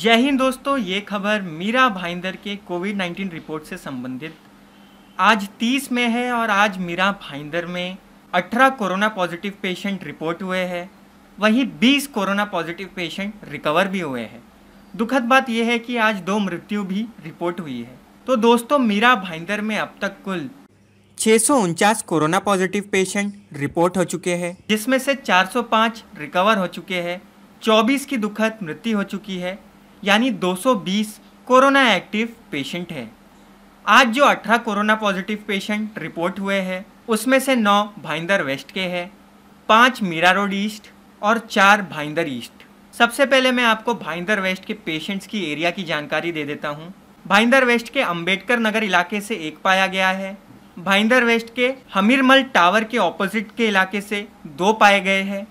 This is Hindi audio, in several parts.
जय हिंद दोस्तों ये खबर मीरा भाईंदर के कोविड 19 रिपोर्ट से संबंधित आज 30 में है और आज मीरा भाईंदर में 18 कोरोना पॉजिटिव पेशेंट रिपोर्ट हुए हैं वहीं 20 कोरोना पॉजिटिव पेशेंट रिकवर भी हुए हैं दुखद बात यह है कि आज दो मृत्यु भी रिपोर्ट हुई है तो दोस्तों मीरा भाईंदर में अब तक कुल छः कोरोना पॉजिटिव पेशेंट रिपोर्ट हो चुके हैं जिसमें से 405 रिकवर हो चुके हैं 24 की दुखद मृत्यु हो चुकी है यानी 220 कोरोना एक्टिव पेशेंट है आज जो 18 कोरोना पॉजिटिव पेशेंट रिपोर्ट हुए हैं उसमें से 9 भाईंदर वेस्ट के हैं पाँच मीरा रोड ईस्ट और चार भाईंदर ईस्ट सबसे पहले मैं आपको भाईंदर वेस्ट के पेशेंट्स की एरिया की जानकारी दे देता हूँ भाईंदर वेस्ट के अंबेडकर नगर इलाके से एक पाया गया है भाईंदर वेस्ट के हमीरमल टावर के ऑपोजिट के इलाके से दो पाए गए हैं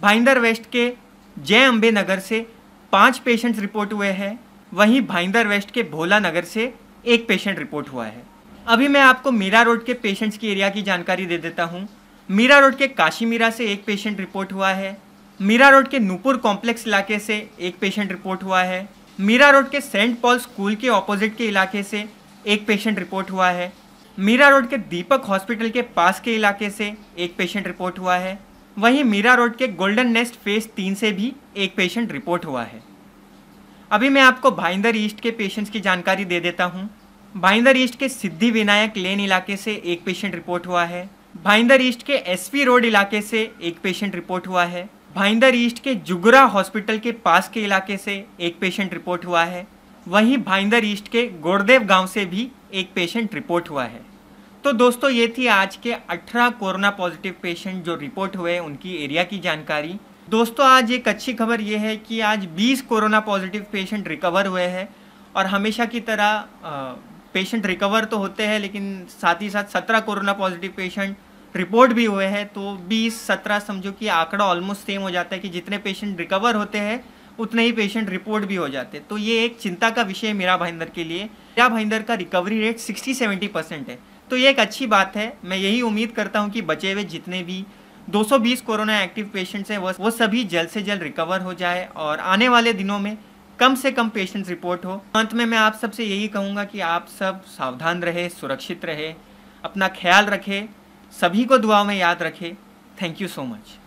भाईंदर वेस्ट के जय अम्बे नगर से पाँच पेशेंट्स रिपोर्ट हुए हैं वहीं भाईंदर वेस्ट के भोला नगर से एक पेशेंट रिपोर्ट हुआ है अभी मैं आपको मीरा रोड के पेशेंट्स की एरिया की जानकारी दे देता हूँ मीरा रोड के काशी मीरा से एक पेशेंट रिपोर्ट हुआ है मीरा रोड के नूपुर कॉम्प्लेक्स इलाके से एक पेशेंट रिपोर्ट हुआ है मीरा रोड के सेंट पॉल स्कूल के ऑपोजिट के इलाके से एक पेशेंट रिपोर्ट हुआ है मीरा रोड के दीपक हॉस्पिटल के पास के इलाके से एक पेशेंट रिपोर्ट हुआ है वहीं मीरा रोड के गोल्डन नेस्ट फेस तीन से भी एक पेशेंट रिपोर्ट हुआ है अभी मैं आपको भाईंदर ईस्ट के पेशेंट्स की जानकारी दे देता हूँ भाईंदर ईस्ट के सिद्धि विनायक लेन इलाके से एक पेशेंट रिपोर्ट हुआ है भाईंदर ईस्ट के एस रोड इलाके से एक पेशेंट रिपोर्ट हुआ है भाईंदर ईस्ट के जुगरा हॉस्पिटल के पास के इलाके से एक पेशेंट रिपोर्ट हुआ है वहीं भाईंदर ईस्ट के गोरदेव गांव से भी एक पेशेंट रिपोर्ट हुआ है तो दोस्तों ये थी आज के 18 कोरोना पॉजिटिव पेशेंट जो रिपोर्ट हुए उनकी एरिया की जानकारी दोस्तों आज एक अच्छी खबर ये है कि आज 20 कोरोना पॉजिटिव पेशेंट रिकवर हुए हैं और हमेशा की तरह पेशेंट रिकवर तो होते हैं लेकिन साथ ही साथ 17 कोरोना पॉजिटिव पेशेंट रिपोर्ट भी हुए हैं तो 20 17 समझो कि आंकड़ा ऑलमोस्ट सेम हो जाता है कि जितने पेशेंट रिकवर होते हैं उतने ही पेशेंट रिपोर्ट भी हो जाते तो ये एक चिंता का विषय है मीरा भाईंदर के लिए मीरा भाईंदर का recovery rate sixty seventy percent है तो ये एक अच्छी बात है मैं यही उम्मीद करता हूँ कि बचे हुए जितने भी 220 कोरोना एक्टिव पेशेंट्स हैं वो वो सभी जल्द से जल्द रिकवर हो जाए और आने वाले दिनों में कम से कम पेशेंट्स रिपोर्ट हो अंत में मैं आप सबसे यही कहूँगा कि आप सब सावधान रहे सुरक्षित रहे अपना ख्याल रखें सभी को दुआ में याद रखें थैंक यू सो मच